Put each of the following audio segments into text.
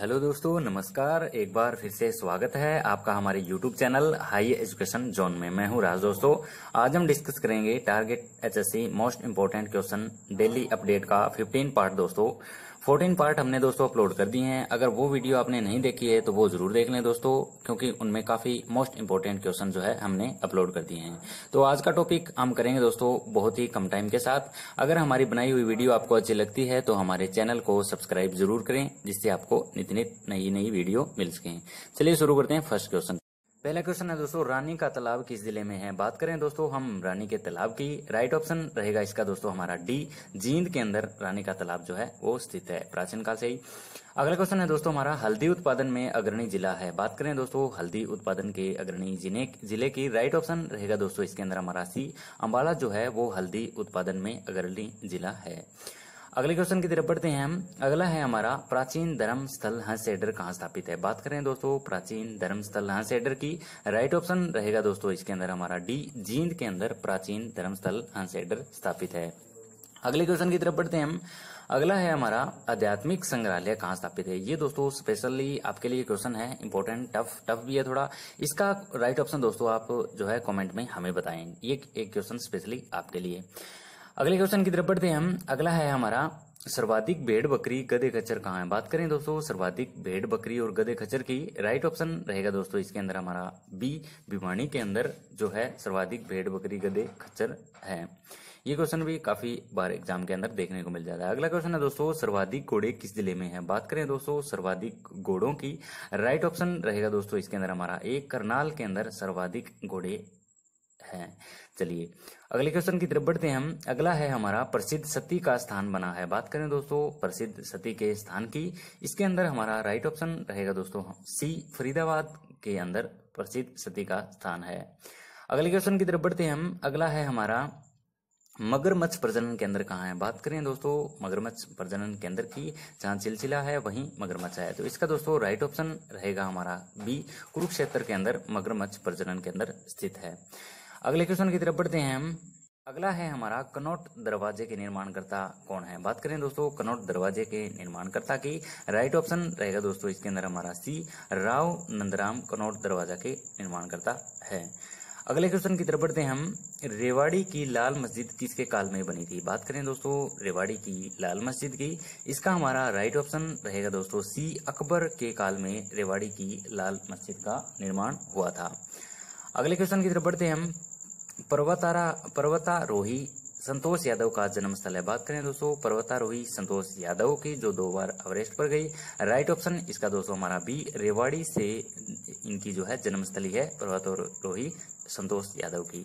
hello दोस्तों नमस्कार एक बार फिर से स्वागत है आपका हमारे YouTube channel high education zone में मैं हूं राज दोस्तों आज हम डिस्कस करेंगे target HSC most important question daily update का 15 पार्ट दोस्तों फोर्टीन पार्ट हमने दोस्तों अपलोड कर दिए हैं अगर वो वीडियो आपने नहीं देखी है तो वो जरूर देख लें दोस्तों क्योंकि उनमें काफी मोस्ट इम्पोर्टेंट क्वेश्चन जो है हमने अपलोड कर दिए हैं तो आज का टॉपिक हम करेंगे दोस्तों बहुत ही कम टाइम के साथ अगर हमारी बनाई हुई वीडियो आपको अच्छी लगती है तो हमारे चैनल को सब्सक्राइब जरूर करें जिससे आपको नित नित नई नई वीडियो मिल सके चलिए शुरू करते हैं फर्स्ट क्वेश्चन पहला क्वेश्चन है दोस्तों रानी का तालाब किस जिले में है बात करें दोस्तों हम रानी के तालाब की राइट ऑप्शन रहेगा इसका दोस्तों हमारा डी जींद के अंदर रानी का तालाब जो है वो स्थित है प्राचीन काल से ही अगला क्वेश्चन है दोस्तों हमारा हल्दी उत्पादन में अग्रणी जिला है बात करें दोस्तों हल्दी उत्पादन के अग्रणी जिले जिले की राइट ऑप्शन रहेगा दोस्तों इसके अंदर हमारा सी अम्बाला जो है वो हल्दी उत्पादन में अग्रणी जिला है अगले क्वेश्चन की तरफ बढ़ते हैं हम अगला है हमारा प्राचीन धर्म स्थल हंसेडर कहाँ स्थापित है बात करें दोस्तों प्राचीन धर्म स्थल हंसेडर की राइट ऑप्शन रहेगा दोस्तों इसके अंदर हमारा डी जींद के अंदर प्राचीन धर्म स्थल हंसेडर स्थापित है अगले क्वेश्चन की तरफ बढ़ते हैं हम अगला है हमारा आध्यात्मिक संग्रहालय कहाँ स्थापित है ये दोस्तों स्पेशली आपके लिए क्वेश्चन है इम्पोर्टेंट टफ टफ भी है थोड़ा इसका राइट ऑप्शन दोस्तों आप जो है कमेंट में हमें बताएं ये एक क्वेश्चन स्पेशली आपके लिए अगले क्वेश्चन की तरफ बढ़ते हैं हम अगला है हमारा सर्वाधिक भेड़ बकरी गधे खच्चर कहाँ है बात करें दोस्तों सर्वाधिक भेड़ बकरी और गधे खच्चर की राइट ऑप्शन रहेगा दोस्तों इसके अंदर हमारा बी भिवाणी के अंदर जो है सर्वाधिक भेड़ बकरी गधे खच्चर है ये क्वेश्चन भी काफी बार एग्जाम के अंदर देखने को मिल जाता है अगला क्वेश्चन है दोस्तों सर्वाधिक घोड़े किस जिले में है बात करें दोस्तों सर्वाधिक घोड़ों की राइट ऑप्शन रहेगा दोस्तों इसके अंदर हमारा एक करनाल के अंदर सर्वाधिक घोड़े है चलिए अगले क्वेश्चन की तरफ बढ़ते हैं हम अगला है हमारा प्रसिद्ध सती का स्थान बना है बात करें दोस्तों प्रसिद्ध सती के स्थान की इसके अंदर हमारा राइट ऑप्शन रहेगा दोस्तों सी फरीदाबाद के अंदर प्रसिद्ध सती का स्थान है अगले क्वेश्चन की तरफ बढ़ते हैं हम अगला है हमारा मगरमच्छ प्रजनन केंद्र कहाँ है बात करें दोस्तों मगरमच्छ प्रजनन केंद्र की जहाँ चिलचिला है वहीं मगरमच्छ है तो इसका दोस्तों राइट ऑप्शन रहेगा हमारा बी कुरुक्षेत्र के अंदर मगरमच्छ प्रजनन केंद्र स्थित है अगले क्वेश्चन की तरफ बढ़ते हैं हम अगला है हमारा कनौट दरवाजे के निर्माणकर्ता कौन है बात करें दोस्तों कनौट दरवाजे के निर्माणकर्ता की राइट ऑप्शन रहेगा दोस्तों इसके अंदर हमारा सी राव नंदराम कनौट दरवाजा के निर्माणकर्ता है अगले क्वेश्चन की तरफ बढ़ते हैं हम रेवाड़ी की लाल मस्जिद किसके काल में बनी थी बात करें दोस्तों रेवाड़ी की लाल मस्जिद की इसका हमारा राइट ऑप्शन रहेगा दोस्तों सी अकबर के काल में रेवाड़ी की लाल मस्जिद का निर्माण हुआ था अगले क्वेश्चन की तरफ बढ़ते हैं हम पर्वतारा पर्वतारोही संतोष यादव का जन्म स्थल है बात करें दोस्तों पर्वतारोही संतोष यादव की जो दो बार एवरेस्ट पर गई राइट ऑप्शन इसका दोस्तों हमारा बी रेवाड़ी से इनकी जो है जन्म स्थली है पर्वतारोही संतोष यादव की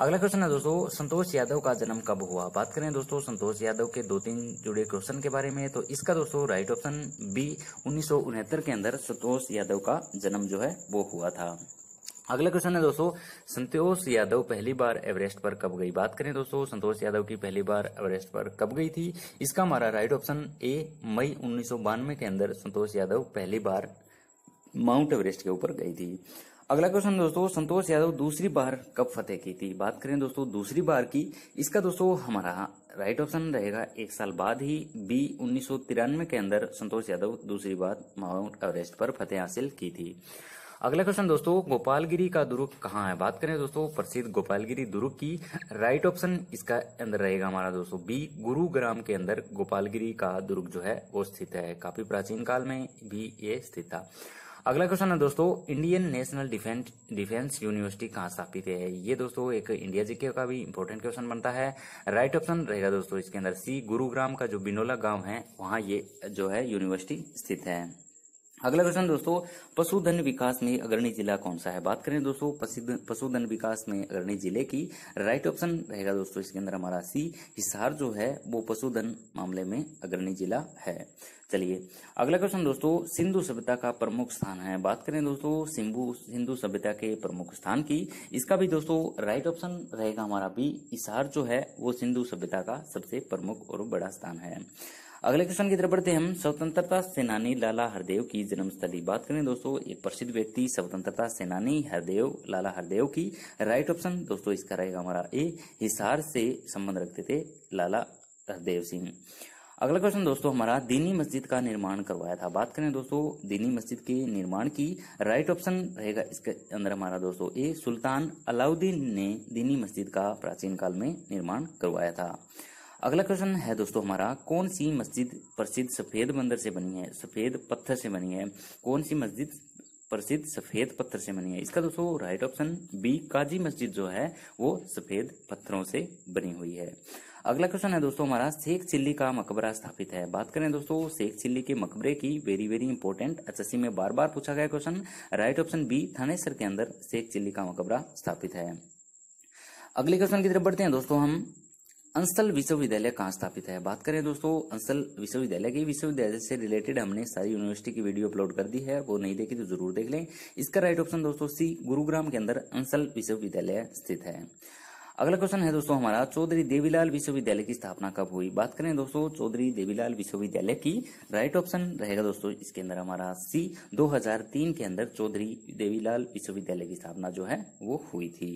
अगला क्वेश्चन है दोस्तों संतोष यादव का जन्म कब हुआ बात करें दोस्तों संतोष यादव के दो तीन जुड़े क्वेश्चन के बारे में तो इसका दोस्तों राइट ऑप्शन बी उन्नीस के अंदर संतोष यादव का जन्म जो है वो हुआ था अगला क्वेश्चन है दोस्तों संतोष यादव पहली बार एवरेस्ट पर कब गई बात करें दोस्तों संतोष यादव की पहली बार एवरेस्ट पर कब गई थी इसका हमारा राइट ऑप्शन ए मई उन्नीस के अंदर संतोष यादव पहली बार माउंट एवरेस्ट के ऊपर गई थी अगला क्वेश्चन दोस्तों संतोष यादव दूसरी बार कब फतेह की थी बात करें दोस्तों दूसरी बार की इसका दोस्तों हमारा राइट ऑप्शन रहेगा एक साल बाद ही बी उन्नीस के अंदर संतोष यादव दूसरी बार माउंट एवरेस्ट पर फतेह हासिल की थी अगला क्वेश्चन दोस्तों गोपालगिरी का दुर्ग कहाँ है बात करें दोस्तों प्रसिद्ध गोपालगिरी दुर्ग की राइट ऑप्शन इसका अंदर रहेगा हमारा दोस्तों बी गुरुग्राम के अंदर गोपालगिरी का दुर्ग जो है वो स्थित है काफी प्राचीन काल में भी ये स्थित था अगला क्वेश्चन है दोस्तों Indian national defence defence university कहाँ स्थापित है ये दोस्तों एक इंडिया जीके का भी इंपॉर्टेंट क्वेश्चन बनता है राइट ऑप्शन रहेगा दोस्तों इसके अंदर सी गुरुग्राम का जो बिनोला गांव है वहां ये जो है यूनिवर्सिटी स्थित है अगला क्वेश्चन दोस्तों पशुधन विकास में अग्रणी जिला कौन सा है बात करें दोस्तों पशुधन विकास में अग्रणी जिले की राइट ऑप्शन रहेगा दोस्तों इसके अंदर हमारा सी हिसार जो है वो पशुधन मामले में अग्रणी जिला है चलिए अगला क्वेश्चन दोस्तों सिंधु सभ्यता का प्रमुख स्थान है बात करें दोस्तों सिंधु सिंधु सभ्यता के प्रमुख स्थान की इसका भी दोस्तों राइट ऑप्शन रहेगा हमारा बी इसार जो है वो सिंधु सभ्यता का सबसे प्रमुख और बड़ा स्थान है अगले क्वेश्चन की तरफ बढ़ते हम स्वतंत्रता सेनानी लाला हरदेव की जन्मस्थली बात करें दोस्तों एक प्रसिद्ध व्यक्ति स्वतंत्रता सेनानी हरदेव लाला हरदेव की राइट ऑप्शन दोस्तों इसका रहेगा हमारा ए हिसार से संबंध रखते थे लाला हरदेव सिंह अगला क्वेश्चन दोस्तों हमारा दीनी मस्जिद का निर्माण करवाया था बात करें दोस्तों दीनी मस्जिद के निर्माण की राइट ऑप्शन रहेगा इसके अंदर हमारा दोस्तों ए सुल्तान अलाउद्दीन ने दीनी मस्जिद का प्राचीन काल में निर्माण करवाया था अगला क्वेश्चन है दोस्तों हमारा कौन सी मस्जिद प्रसिद्ध सफेद मंदिर से बनी है सफेद पत्थर से बनी है कौन सी मस्जिद प्रसिद्ध सफेद पत्थर से बनी है इसका दोस्तों राइट ऑप्शन बी काजी मस्जिद जो है वो सफेद पत्थरों से बनी हुई है अगला क्वेश्चन है दोस्तों हमारा शेख चिल्ली का मकबरा स्थापित है बात करें दोस्तों शेख चिल्ली के मकबरे की वेरी वेरी इंपॉर्टेंट एचएससी में बार बार पूछा गया question right option B Thanesar के अंदर शेख चिल्ली का मकबरा स्थापित है अगले क्वेश्चन की तरफ बढ़ते हैं दोस्तों हम अंसल विश्वविद्यालय कहाँ स्थापित है बात करें दोस्तों अंसल विश्वविद्यालय की विश्वविद्यालय से रिलेटेड हमने सारी यूनिवर्सिटी की वीडियो अपलोड कर दी है वो नहीं देखी तो जरूर देख लें इसका राइट ऑप्शन दोस्तों सी गुरुग्राम के अंदर अंसल विश्वविद्यालय स्थित है अगला क्वेश्चन है दोस्तों हमारा चौधरी देवीलाल विश्वविद्यालय की स्थापना कब हुई बात करें दोस्तों चौधरी देवीलाल विश्वविद्यालय की राइट ऑप्शन रहेगा दोस्तों इसके अंदर हमारा सी 2003 के अंदर चौधरी देवीलाल विश्वविद्यालय की स्थापना जो है वो हुई थी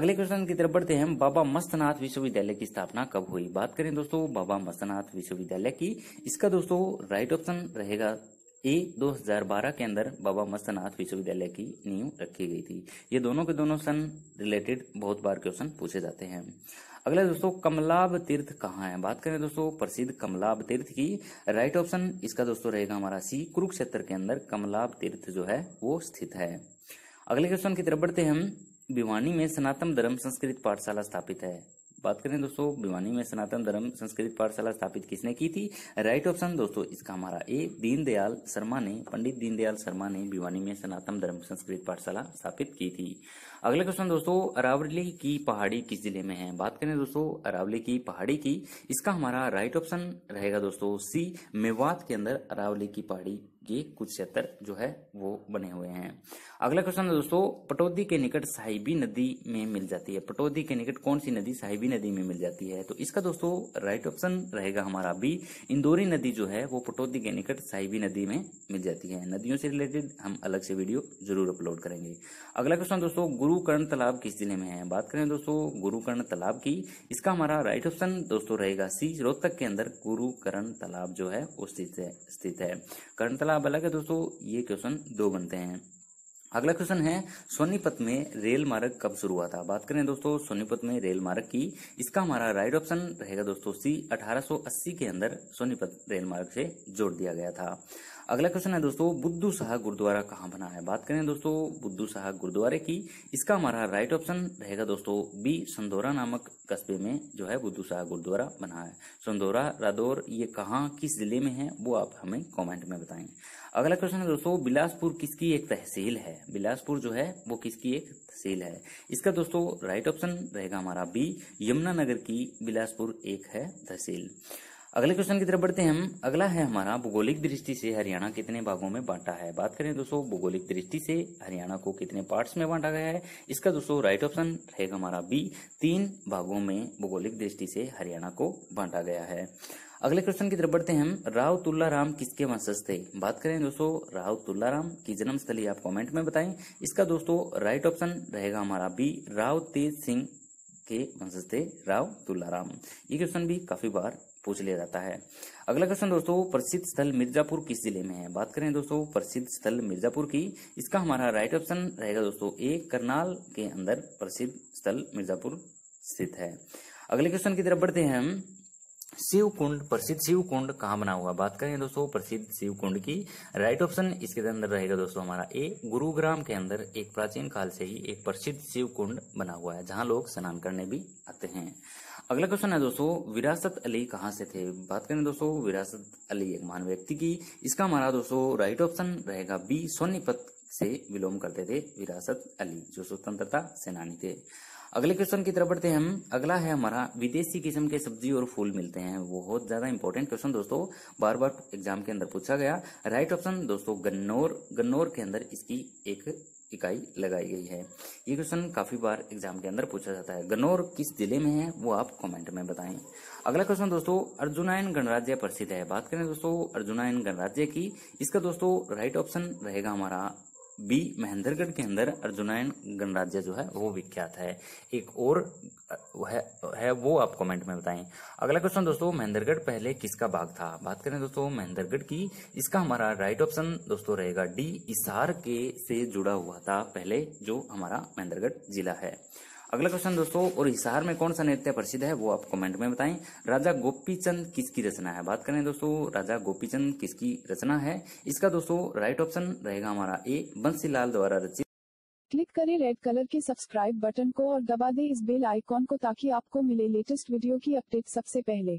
अगले क्वेश्चन की तरफ बढ़ते हैं बाबा मस्तनाथ विश्वविद्यालय की स्थापना कब हुई बात करें दोस्तों बाबा मस्तनाथ विश्वविद्यालय की इसका दोस्तों राइट ऑप्शन रहेगा ये 2012 के अंदर बाबा मस्तनाथ विश्वविद्यालय की नींव रखी गई थी ये दोनों के दोनों सन रिलेटेड बहुत बार क्वेश्चन पूछे जाते हैं अगला दोस्तों कमलाब तीर्थ कहाँ है बात करें दोस्तों प्रसिद्ध कमलाब तीर्थ की राइट ऑप्शन इसका दोस्तों रहेगा हमारा सी कुरुक्षेत्र के अंदर कमलाब तीर्थ जो है वो स्थित है अगले क्वेश्चन की तरफ बढ़ते हम भिवानी में सनातन धर्म संस्कृत पाठशाला स्थापित है बात करें दोस्तों भिवानी में सनातन धर्म संस्कृत पाठशाला स्थापित किसने की थी राइट ऑप्शन दोस्तों इसका हमारा ए दीनदयाल शर्मा ने पंडित दीनदयाल शर्मा ने भिवानी में सनातन धर्म संस्कृत पाठशाला स्थापित की थी अगला क्वेश्चन दोस्तों अरावली की पहाड़ी किस जिले में है बात करें दोस्तों अरावली की पहाड़ी की इसका हमारा राइट ऑप्शन रहेगा दोस्तों सी मेवात के अंदर अरावली की पहाड़ी के कुछ क्षेत्र जो है वो बने हुए हैं अगला क्वेश्चन है दोस्तों पटौदी के निकट साहिबी नदी में मिल जाती है पटौदी के निकट कौन सी नदी साहिबी नदी में मिल जाती है तो इसका दोस्तों राइट ऑप्शन रहेगा हमारा बी इंदौरी नदी जो है वो पटौदी के निकट साहिबी नदी में मिल जाती है नदियों से रिलेटेड हम अलग से वीडियो जरूर अपलोड करेंगे अगला क्वेश्चन दोस्तों गुरु गुरुकर्ण तालाब किस जिले में है बात करें दोस्तों गुरुकर्ण तालाब की इसका हमारा राइट ऑप्शन दोस्तों रहेगा सी रोहतक के अंदर गुरुकर्ण तालाब जो है वो स्थित है स्थित है कर्ण तालाब अलग है दोस्तों ये क्वेश्चन दो बनते हैं अगला क्वेश्चन है सोनीपत में रेल मार्ग कब शुरू हुआ था बात करें दोस्तों सोनीपत में रेल मार्ग की इसका हमारा राइट ऑप्शन रहेगा दोस्तों सी 1880 के अंदर सोनीपत रेल मार्ग से जोड़ दिया गया था अगला क्वेश्चन है दोस्तों बुद्धू शाह गुरुद्वारा कहाँ बना है बात करें दोस्तों बुद्धू शाह गुरुद्वारे की इसका हमारा राइट ऑप्शन रहेगा दोस्तों बी संदोरा नामक कस्बे में जो है बुद्धू शाह गुरुद्वारा बना है संदोरा रादौर ये कहाँ किस जिले में है वो आप हमें कमेंट में बताएं अगला क्वेश्चन है दोस्तों बिलासपुर किसकी एक तहसील है बिलासपुर जो है वो किसकी एक तहसील है इसका दोस्तों राइट ऑप्शन रहेगा हमारा बी यमुनानगर की बिलासपुर एक है तहसील अगले क्वेश्चन की तरफ बढ़ते हैं हम अगला है हमारा भूगोलिक दृष्टि से हरियाणा कितने भागों में बांटा है बात करें दोस्तों भूगोलिक दृष्टि से हरियाणा को कितने पार्ट्स में बांटा गया है इसका दोस्तों राइट ऑप्शन रहेगा हमारा बी तीन भागों में भूगोलिक दृष्टि से हरियाणा को बांटा गया है अगले क्वेश्चन की तरफ बढ़ते हैं हम राव तुल्लाराम किसके वंशज थे बात करें दोस्तों राव तुल्लाराम की जन्म स्थली आप कमेंट में बताएं इसका दोस्तों राइट ऑप्शन रहेगा हमारा बी राव तेज सिंह के वंशजते राव तुलाराम ये क्वेश्चन भी काफी बार पूछ लिया जाता है अगला क्वेश्चन दोस्तों प्रसिद्ध स्थल मिर्जापुर किस जिले में है बात करें दोस्तों प्रसिद्ध स्थल मिर्जापुर की इसका हमारा राइट ऑप्शन रहेगा दोस्तों ए करनाल के अंदर प्रसिद्ध स्थल मिर्जापुर स्थित है अगले क्वेश्चन की तरफ बढ़ते हैं हम शिव कुंड प्रसिद्ध शिव कुंड कहा बना हुआ बात करें दोस्तों प्रसिद्ध शिव कुंड की राइट ऑप्शन इसके अंदर रहेगा दोस्तों हमारा ए गुरुग्राम के अंदर एक प्राचीन काल से ही एक प्रसिद्ध शिव कुंड बना हुआ है जहां लोग स्नान करने भी आते हैं अगला क्वेश्चन है दोस्तों विरासत अली कहाँ से थे बात करें दोस्तों विरासत अली एक महान व्यक्ति की इसका हमारा दोस्तों राइट ऑप्शन रहेगा बी सोनीपत से विलोम करते थे विरासत अली जो स्वतंत्रता सेनानी थे अगले क्वेश्चन की तरफ बढ़ते हैं हम अगला है हमारा विदेशी किस्म के सब्जी और फूल मिलते हैं बहुत ज्यादा इंपॉर्टेंट क्वेश्चन दोस्तों बार बार एग्जाम के अंदर पूछा गया राइट ऑप्शन दोस्तों गन्नौर गन्नौर के अंदर इसकी एक इकाई लगाई गई है ये क्वेश्चन काफी बार एग्जाम के अंदर पूछा जाता है गन्नौर किस जिले में है वो आप कमेंट में बताएं अगला क्वेश्चन दोस्तों अर्जुनायन गणराज्य प्रसिद्ध है बात करें दोस्तों अर्जुनायन गणराज्य की इसका दोस्तों राइट ऑप्शन रहेगा हमारा बी महेंद्रगढ़ के अंदर अर्जुनायन गणराज्य जो है वो विख्यात है एक और है, है वो आप कमेंट में बताएं अगला क्वेश्चन दोस्तों महेंद्रगढ़ पहले किसका भाग था बात करें दोस्तों महेंद्रगढ़ की इसका हमारा राइट ऑप्शन दोस्तों रहेगा डी इसार के से जुड़ा हुआ था पहले जो हमारा महेंद्रगढ़ जिला है अगला क्वेश्चन दोस्तों और हिसार में कौन सा नृत्य प्रसिद्ध है वो आप कमेंट में बताएं राजा गोपीचंद किसकी रचना है बात करें दोस्तों राजा गोपीचंद किसकी रचना है इसका दोस्तों राइट ऑप्शन रहेगा हमारा ए लाल द्वारा रचित क्लिक करें रेड कलर के सब्सक्राइब बटन को और दबा दें इस बेल आइकॉन को ताकि आपको मिले लेटेस्ट वीडियो की अपडेट सबसे पहले